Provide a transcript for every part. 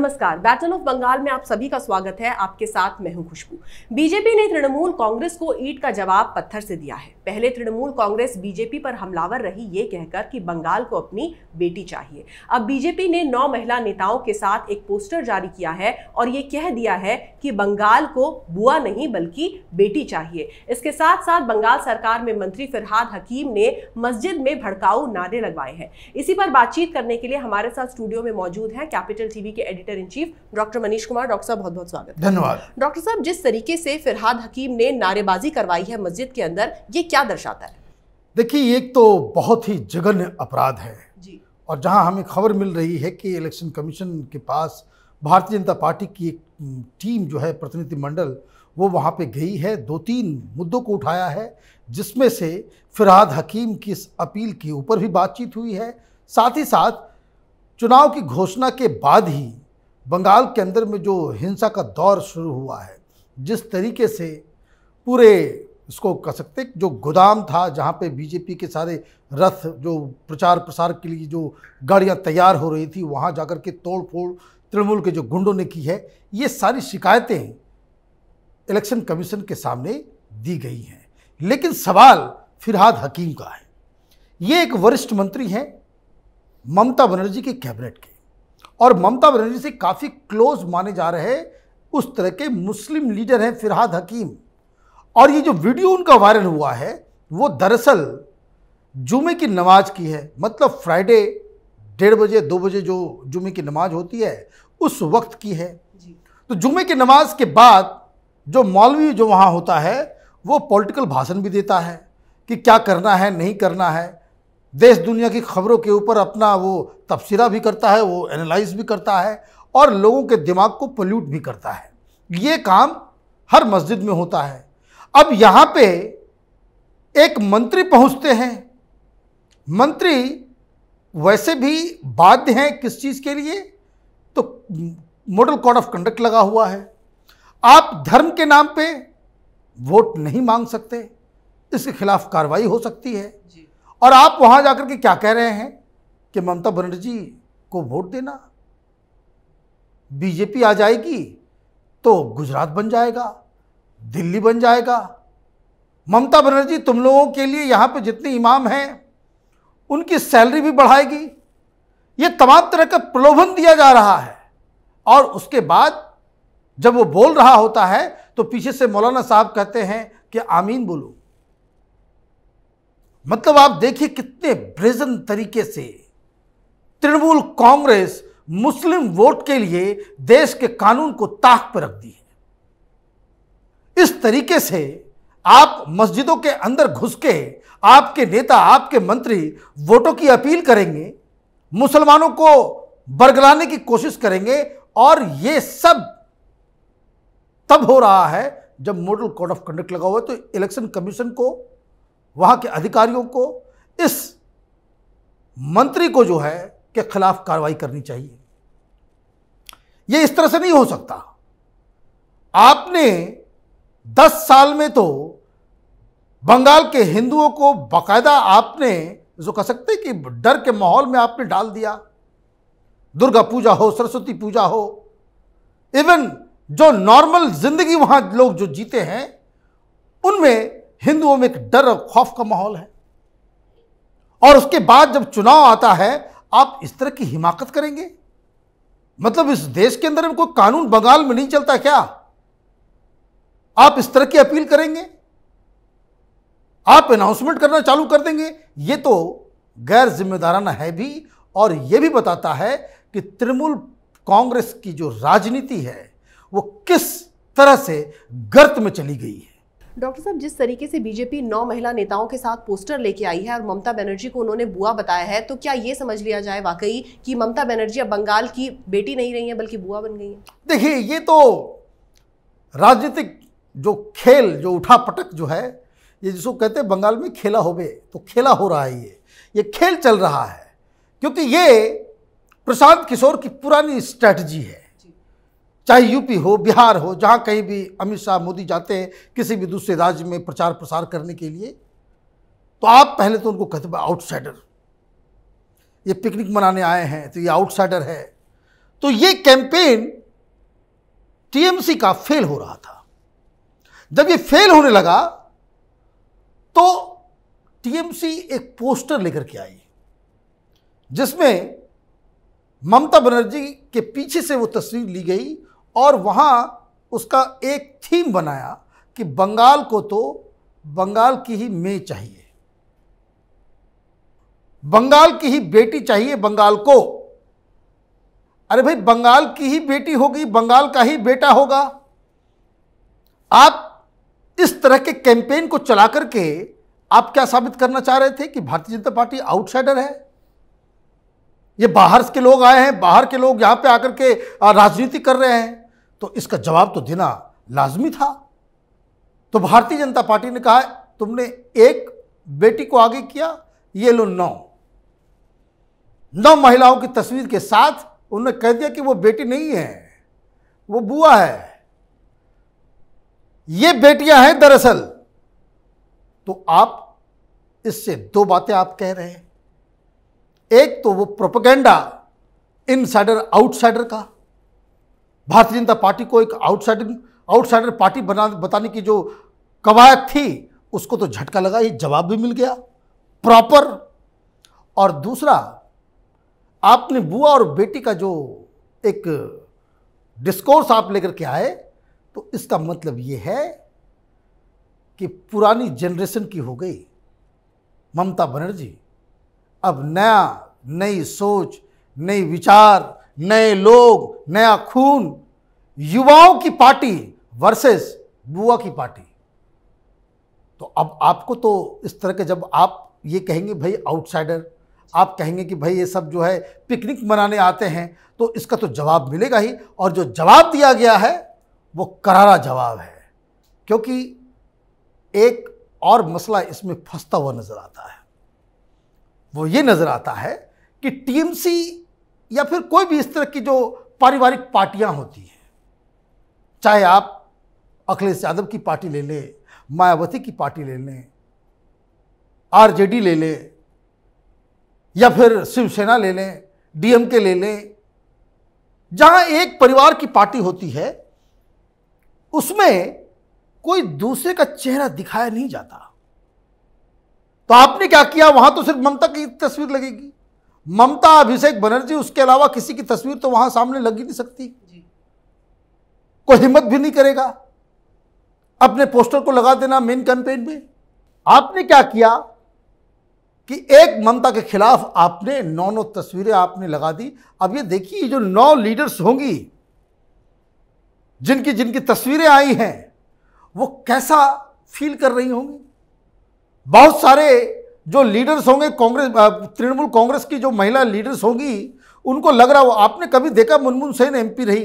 नमस्कार battle of Bengal में आप सभी का स्वागत है आपके साथ मैं हूं खुशबू बीजेपी ने तृणमूल कांग्रेस को ईट का जवाब पत्थर से दिया है पहले तृणमूल कांग्रेस बीजेपी पर हमलावर रही ये कहकर कि बंगाल को अपनी बेटी चाहिए अब बीजेपी ने नौ महिला नेताओं के साथ एक पोस्टर जारी किया है और ये कह दिया है कि बंगाल को बुआ नहीं बल्कि बेटी चाहिए इसके साथ साथ बंगाल सरकार में मंत्री फिरहाद हकीम ने मस्जिद में भड़काऊ नारे लगवाए हैं इसी पर बातचीत करने के लिए हमारे साथ स्टूडियो में मौजूद है कैपिटल टीवी के editor editor in chief doctor Manish Kumar doctor साहब बहुत बहुत स्वागत धन्यवाद डॉक्टर साहब जिस तरीके से फिरहाद हकीम ने नारेबाजी करवाई है मस्जिद के अंदर ये क्या दर्शाता है देखिए एक तो बहुत ही जघन्य अपराध है जी और जहाँ हमें खबर मिल रही है कि इलेक्शन कमीशन के पास भारतीय जनता पार्टी की एक टीम जो है प्रतिनिधिमंडल वो वहाँ पे गई है दो तीन मुद्दों को उठाया है जिसमें से फिराद हकीम की इस अपील के ऊपर भी बातचीत हुई है साथ ही साथ चुनाव की घोषणा के बाद ही बंगाल के अंदर में जो हिंसा का दौर शुरू हुआ है जिस तरीके से पूरे इसको कह सकते जो गोदाम था जहाँ पे बीजेपी के सारे रथ जो प्रचार प्रसार के लिए जो गाड़ियाँ तैयार हो रही थी वहाँ जाकर के तोड़ फोड़ तृणमूल के जो गुंडों ने की है ये सारी शिकायतें इलेक्शन कमीशन के सामने दी गई हैं लेकिन सवाल फिरहाद हकीम का है ये एक वरिष्ठ मंत्री हैं ममता बनर्जी के कैबिनेट के और ममता बनर्जी से काफ़ी क्लोज माने जा रहे उस तरह के मुस्लिम लीडर हैं फिरहाद हकीम और ये जो वीडियो उनका वायरल हुआ है वो दरअसल जुमे की नमाज की है मतलब फ्राइडे डेढ़ बजे दो बजे जो जुमे की नमाज होती है उस वक्त की है तो जुमे की नमाज के बाद जो मौलवी जो वहाँ होता है वो पॉलिटिकल भाषण भी देता है कि क्या करना है नहीं करना है देश दुनिया की खबरों के ऊपर अपना वो तबसरा भी करता है वो एनालाइज भी करता है और लोगों के दिमाग को पोल्यूट भी करता है ये काम हर मस्जिद में होता है अब यहाँ पे एक मंत्री पहुँचते हैं मंत्री वैसे भी बाध्य हैं किस चीज़ के लिए तो मॉडल कोड ऑफ कंडक्ट लगा हुआ है आप धर्म के नाम पे वोट नहीं मांग सकते इसके खिलाफ कार्रवाई हो सकती है और आप वहां जाकर के क्या कह रहे हैं कि ममता बनर्जी को वोट देना बीजेपी आ जाएगी तो गुजरात बन जाएगा दिल्ली बन जाएगा ममता बनर्जी तुम लोगों के लिए यहाँ पर जितने इमाम हैं उनकी सैलरी भी बढ़ाएगी ये तमाम तरह का प्रलोभन दिया जा रहा है और उसके बाद जब वो बोल रहा होता है तो पीछे से मौलाना साहब कहते हैं कि आमीन बोलो मतलब आप देखिए कितने ब्रेजन तरीके से तृणमूल कांग्रेस मुस्लिम वोट के लिए देश के कानून को ताक पर रख दी है इस तरीके से आप मस्जिदों के अंदर घुस के आपके नेता आपके मंत्री वोटों की अपील करेंगे मुसलमानों को बरगलाने की कोशिश करेंगे और ये सब तब हो रहा है जब मॉडल कोड ऑफ कंडक्ट लगा हुआ है तो इलेक्शन कमीशन को वहाँ के अधिकारियों को इस मंत्री को जो है के खिलाफ कार्रवाई करनी चाहिए यह इस तरह से नहीं हो सकता आपने 10 साल में तो बंगाल के हिंदुओं को बकायदा आपने जो कह सकते कि डर के माहौल में आपने डाल दिया दुर्गा पूजा हो सरस्वती पूजा हो इवन जो नॉर्मल जिंदगी वहां लोग जो जीते हैं उनमें हिंदुओं में एक डर और खौफ का माहौल है और उसके बाद जब चुनाव आता है आप इस तरह की हिमाकत करेंगे मतलब इस देश के अंदर में कोई कानून बंगाल में नहीं चलता क्या आप इस तरह की अपील करेंगे आप अनाउंसमेंट करना चालू कर देंगे ये तो गैर जिम्मेदाराना है भी और ये भी बताता है कि तृणमूल कांग्रेस की जो राजनीति है वो किस तरह से गर्त में चली गई है डॉक्टर साहब जिस तरीके से बीजेपी नौ महिला नेताओं के साथ पोस्टर लेके आई है और ममता बनर्जी को उन्होंने बुआ बताया है तो क्या ये समझ लिया जाए वाकई कि ममता बनर्जी अब बंगाल की बेटी नहीं रही है बल्कि बुआ बन गई है देखिए ये तो राजनीतिक जो खेल जो उठा पटक जो है ये जिसको कहते हैं बंगाल में खेला हो तो खेला हो रहा है ये ये खेल चल रहा है क्योंकि ये प्रशांत किशोर की पुरानी स्ट्रैटजी है चाहे यूपी हो बिहार हो जहाँ कहीं भी अमित शाह मोदी जाते हैं किसी भी दूसरे राज्य में प्रचार प्रसार करने के लिए तो आप पहले तो उनको कहते आउटसाइडर ये पिकनिक मनाने आए हैं तो ये आउटसाइडर है तो ये कैंपेन टीएमसी का फेल हो रहा था जब ये फेल होने लगा तो टीएमसी एक पोस्टर लेकर के आई जिसमें ममता बनर्जी के पीछे से वो तस्वीर ली गई और वहाँ उसका एक थीम बनाया कि बंगाल को तो बंगाल की ही मे चाहिए बंगाल की ही बेटी चाहिए बंगाल को अरे भाई बंगाल की ही बेटी होगी बंगाल का ही बेटा होगा आप इस तरह के कैंपेन को चला करके आप क्या साबित करना चाह रहे थे कि भारतीय जनता पार्टी आउटसाइडर है ये बाहर के लोग आए हैं बाहर के लोग यहां पे आकर के राजनीति कर रहे हैं तो इसका जवाब तो देना लाजमी था तो भारतीय जनता पार्टी ने कहा तुमने एक बेटी को आगे किया ये लो नौ नौ महिलाओं की तस्वीर के साथ उन्होंने कह दिया कि वो बेटी नहीं है वो बुआ है ये बेटियां हैं दरअसल तो आप इससे दो बातें आप कह रहे हैं एक तो वो प्रोपोगेंडा इनसाइडर आउटसाइडर का भारतीय जनता पार्टी को एक आउटसाइडिंग आउटसाइडर पार्टी बना बताने की जो कवायद थी उसको तो झटका लगा ये जवाब भी मिल गया प्रॉपर और दूसरा आपने बुआ और बेटी का जो एक डिस्कोर्स आप लेकर के आए तो इसका मतलब ये है कि पुरानी जनरेशन की हो गई ममता बनर्जी अब नया नई सोच नई विचार नए लोग नया खून युवाओं की पार्टी वर्सेस बुआ की पार्टी तो अब आपको तो इस तरह के जब आप ये कहेंगे भाई आउटसाइडर आप कहेंगे कि भाई ये सब जो है पिकनिक मनाने आते हैं तो इसका तो जवाब मिलेगा ही और जो जवाब दिया गया है वो करारा जवाब है क्योंकि एक और मसला इसमें फंसता हुआ नज़र आता है वो ये नज़र आता है कि टीएमसी या फिर कोई भी इस तरह की जो पारिवारिक पार्टियां होती हैं चाहे आप अखिलेश यादव की पार्टी ले लें मायावती की पार्टी ले लें आरजेडी ले लें या फिर शिवसेना ले लें डीएमके ले लें जहां एक परिवार की पार्टी होती है उसमें कोई दूसरे का चेहरा दिखाया नहीं जाता तो आपने क्या किया वहां तो सिर्फ ममता की तस्वीर लगेगी ममता अभिषेक बनर्जी उसके अलावा किसी की तस्वीर तो वहां सामने लग ही नहीं सकती कोई हिम्मत भी नहीं करेगा अपने पोस्टर को लगा देना मेन कैंपेन में आपने क्या किया कि एक ममता के खिलाफ आपने नौ नौ तस्वीरें आपने लगा दी अब ये देखिए जो नौ लीडर्स होंगी जिनकी जिनकी तस्वीरें आई हैं वो कैसा फील कर रही होंगी बहुत सारे जो लीडर्स होंगे कांग्रेस तृणमूल कांग्रेस की जो महिला लीडर्स होगी उनको लग रहा हो आपने कभी देखा मुनमुन सेन एमपी रही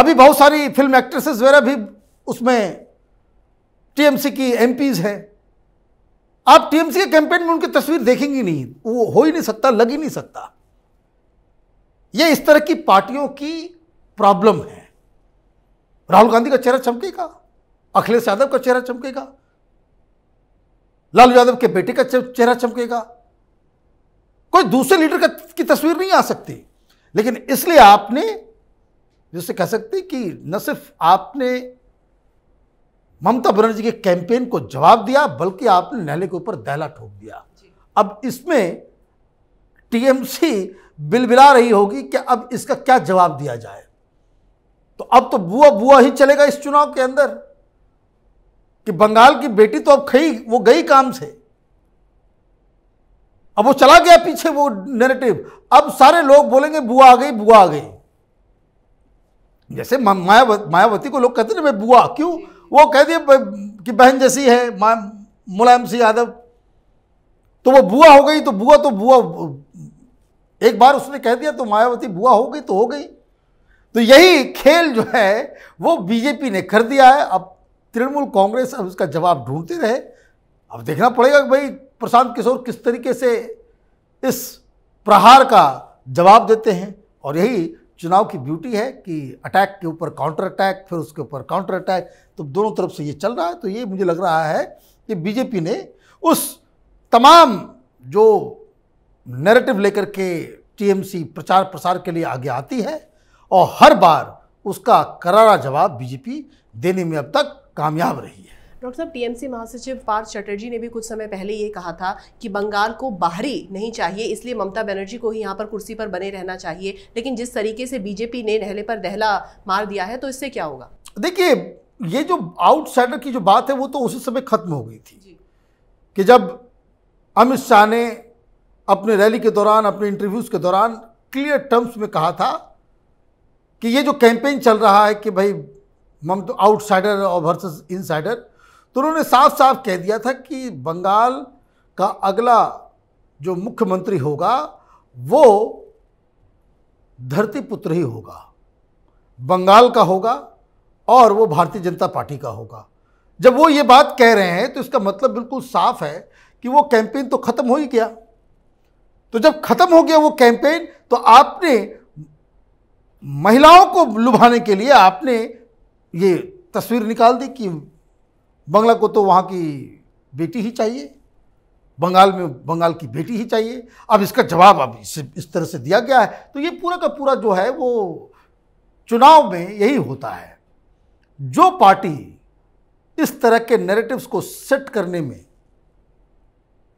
अभी बहुत सारी फिल्म एक्ट्रेसेस वगैरह भी उसमें टीएमसी की एमपीज हैं आप टीएमसी के कैंपेन में उनकी तस्वीर देखेंगी नहीं वो हो ही नहीं सकता लग ही नहीं सकता ये इस तरह की पार्टियों की प्रॉब्लम है राहुल गांधी का चेहरा चमकेगा अखिलेश यादव का चेहरा चमकेगा लालू यादव के बेटे का चेहरा चमकेगा कोई दूसरे लीडर का की तस्वीर नहीं आ सकती लेकिन इसलिए आपने जैसे कह सकते कि न सिर्फ आपने ममता बनर्जी के कैंपेन को जवाब दिया बल्कि आपने नहले के ऊपर दहला ठोक दिया अब इसमें टीएमसी बिलबिला रही होगी कि अब इसका क्या जवाब दिया जाए तो अब तो बुआ बुआ ही चलेगा इस चुनाव के अंदर कि बंगाल की बेटी तो अब खई वो गई काम से अब वो चला गया पीछे वो नेरेटिव अब सारे लोग बोलेंगे बुआ आ गई बुआ आ गई जैसे मायाव मायावती को लोग कहते ना भाई बुआ क्यों वो कह दिए कि बहन जैसी है मुलायम सिंह यादव तो वो बुआ हो गई तो बुआ तो बुआ एक बार उसने कह दिया तो मायावती बुआ हो गई तो हो गई तो यही खेल जो है वो बीजेपी ने कर दिया है अब तृणमूल कांग्रेस अब इसका जवाब ढूंढते रहे अब देखना पड़ेगा कि भाई प्रशांत किशोर किस तरीके से इस प्रहार का जवाब देते हैं और यही चुनाव की ब्यूटी है कि अटैक के ऊपर काउंटर अटैक फिर उसके ऊपर काउंटर अटैक तो दोनों तरफ से ये चल रहा है तो ये मुझे लग रहा है कि बीजेपी ने उस तमाम जो नैरेटिव लेकर के टीएमसी प्रचार प्रसार के लिए आगे आती है और हर बार उसका करारा जवाब बीजेपी देने में अब तक कामयाब रही है डॉक्टर साहब टीएमसी महासचिव पार्थ चटर्जी ने भी कुछ समय पहले ये कहा था कि बंगाल को बाहरी नहीं चाहिए इसलिए ममता बनर्जी को ही यहाँ पर कुर्सी पर बने रहना चाहिए लेकिन जिस तरीके से बीजेपी ने नहले पर दहला मार दिया है तो इससे क्या होगा देखिए ये जो आउटसाइडर की जो बात है वो तो उसी समय खत्म हो गई थी कि जब अमित शाह ने अपने रैली के दौरान अपने इंटरव्यूज के दौरान क्लियर टर्म्स में कहा था कि ये जो कैंपेन चल रहा है कि भाई मम तो आउटसाइडर और वर्सेस इनसाइडर तो उन्होंने साफ साफ कह दिया था कि बंगाल का अगला जो मुख्यमंत्री होगा वो धरती पुत्र ही होगा बंगाल का होगा और वो भारतीय जनता पार्टी का होगा जब वो ये बात कह रहे हैं तो इसका मतलब बिल्कुल साफ है कि वो कैंपेन तो ख़त्म हो ही गया तो जब ख़त्म हो गया वो कैंपेन तो आपने महिलाओं को लुभाने के लिए आपने ये तस्वीर निकाल दी कि बंगला को तो वहाँ की बेटी ही चाहिए बंगाल में बंगाल की बेटी ही चाहिए अब इसका जवाब अब इस, इस तरह से दिया गया है तो ये पूरा का पूरा जो है वो चुनाव में यही होता है जो पार्टी इस तरह के नैरेटिव्स को सेट करने में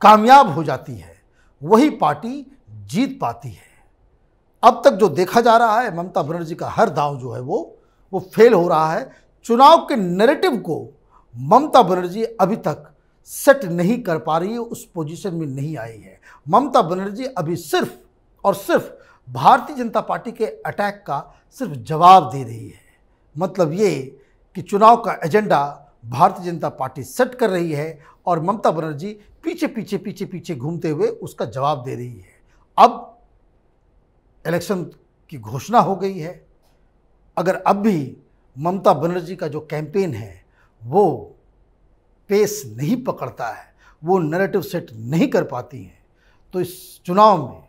कामयाब हो जाती है वही पार्टी जीत पाती है अब तक जो देखा जा रहा है ममता बनर्जी का हर दांव जो है वो वो फेल हो रहा है चुनाव के नैरेटिव को ममता बनर्जी अभी तक सेट नहीं कर पा रही है उस पोजीशन में नहीं आई है ममता बनर्जी अभी सिर्फ और सिर्फ भारतीय जनता पार्टी के अटैक का सिर्फ जवाब दे रही है मतलब ये कि चुनाव का एजेंडा भारतीय जनता पार्टी सेट कर रही है और ममता बनर्जी पीछे पीछे पीछे पीछे घूमते हुए उसका जवाब दे रही है अब इलेक्शन की घोषणा हो गई है अगर अब भी ममता बनर्जी का जो कैंपेन है वो पेस नहीं पकड़ता है वो नैरेटिव सेट नहीं कर पाती हैं तो इस चुनाव में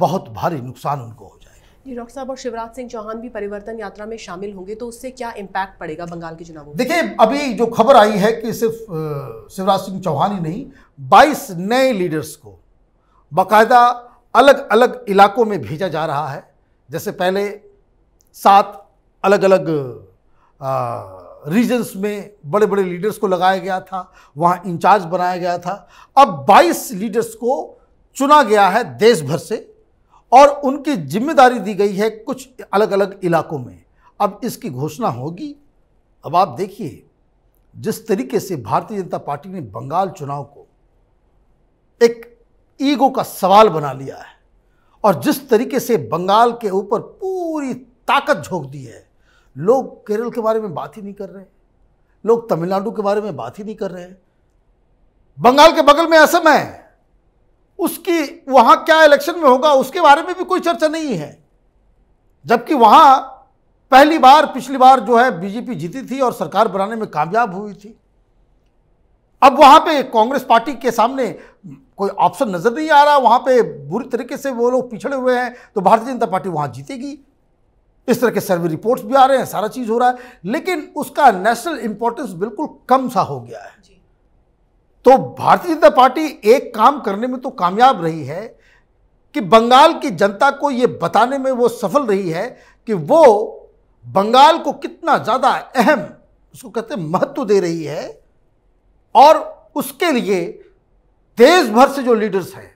बहुत भारी नुकसान उनको हो जाएगा जी डॉक्टर साहब और शिवराज सिंह चौहान भी परिवर्तन यात्रा में शामिल होंगे तो उससे क्या इम्पैक्ट पड़ेगा बंगाल के चुनाव देखिए अभी जो खबर आई है कि सिर्फ शिवराज सिंह चौहान ही नहीं 22 नए लीडर्स को बाकायदा अलग अलग इलाकों में भेजा जा रहा है जैसे पहले सात अलग अलग रीजन्स में बड़े बड़े लीडर्स को लगाया गया था वहाँ इंचार्ज बनाया गया था अब 22 लीडर्स को चुना गया है देश भर से और उनकी जिम्मेदारी दी गई है कुछ अलग अलग इलाकों में अब इसकी घोषणा होगी अब आप देखिए जिस तरीके से भारतीय जनता पार्टी ने बंगाल चुनाव को एक ईगो का सवाल बना लिया है और जिस तरीके से बंगाल के ऊपर पूरी ताकत झोंक दी है लोग केरल के बारे में बात ही नहीं कर रहे लोग तमिलनाडु के बारे में बात ही नहीं कर रहे बंगाल के बगल में असम है उसकी वहां क्या इलेक्शन में होगा उसके बारे में भी कोई चर्चा नहीं है जबकि वहां पहली बार पिछली बार जो है बीजेपी जीती थी और सरकार बनाने में कामयाब हुई थी अब वहां पे कांग्रेस पार्टी के सामने कोई ऑप्शन नज़र नहीं आ रहा वहां पे बुरी तरीके से वो लोग पिछड़े हुए हैं तो भारतीय जनता पार्टी वहां जीतेगी इस तरह के सर्वे रिपोर्ट्स भी आ रहे हैं सारा चीज़ हो रहा है लेकिन उसका नेशनल इंपॉर्टेंस बिल्कुल कम सा हो गया है तो भारतीय जनता पार्टी एक काम करने में तो कामयाब रही है कि बंगाल की जनता को ये बताने में वो सफल रही है कि वो बंगाल को कितना ज़्यादा अहम उसको कहते हैं महत्व दे रही है और उसके लिए देश भर से जो लीडर्स हैं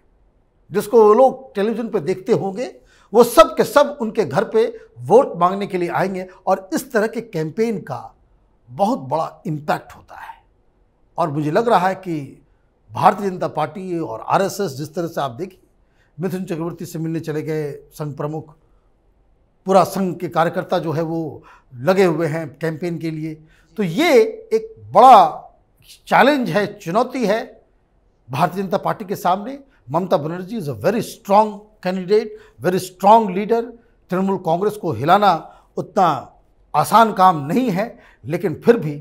जिसको वो लोग टेलीविज़न पर देखते होंगे वो सब के सब उनके घर पे वोट मांगने के लिए आएंगे और इस तरह के कैंपेन का बहुत बड़ा इम्पैक्ट होता है और मुझे लग रहा है कि भारतीय जनता पार्टी और आरएसएस जिस तरह से आप देखिए मिथुन चक्रवर्ती से मिलने चले गए संघ प्रमुख पूरा संघ के कार्यकर्ता जो है वो लगे हुए हैं कैंपेन के लिए तो ये एक बड़ा चैलेंज है चुनौती है भारतीय जनता पार्टी के सामने Mamata Banerjee is a very strong candidate very strong leader Trinamool Congress को हिलाना उतना आसान काम नहीं है लेकिन फिर भी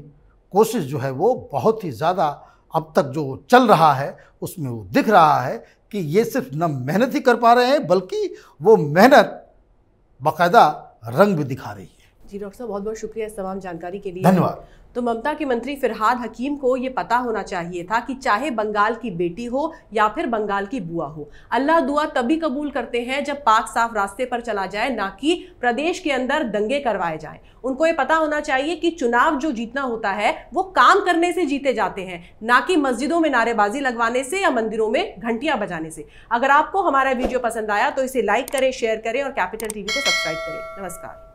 कोशिश जो है वो बहुत ही ज़्यादा अब तक जो चल रहा है उसमें वो दिख रहा है कि ये सिर्फ न मेहनत ही कर पा रहे हैं बल्कि वो मेहनत बाकायदा रंग भी दिखा रही है जी डॉक्टर साहब बहुत बहुत शुक्रिया इस तमाम जानकारी के लिए धन्यवाद तो ममता के मंत्री फिरहाद हकीम को ये पता होना चाहिए था कि चाहे बंगाल की बेटी हो या फिर बंगाल की बुआ हो अल्लाह दुआ तभी कबूल करते हैं जब पाक साफ रास्ते पर चला जाए ना कि प्रदेश के अंदर दंगे करवाए जाए उनको ये पता होना चाहिए कि चुनाव जो जीतना होता है वो काम करने से जीते जाते हैं ना कि मस्जिदों में नारेबाजी लगवाने से या मंदिरों में घंटियां बजाने से अगर आपको हमारा वीडियो पसंद आया तो इसे लाइक करें शेयर करें और कैपिटल टीवी को सब्सक्राइब करें नमस्कार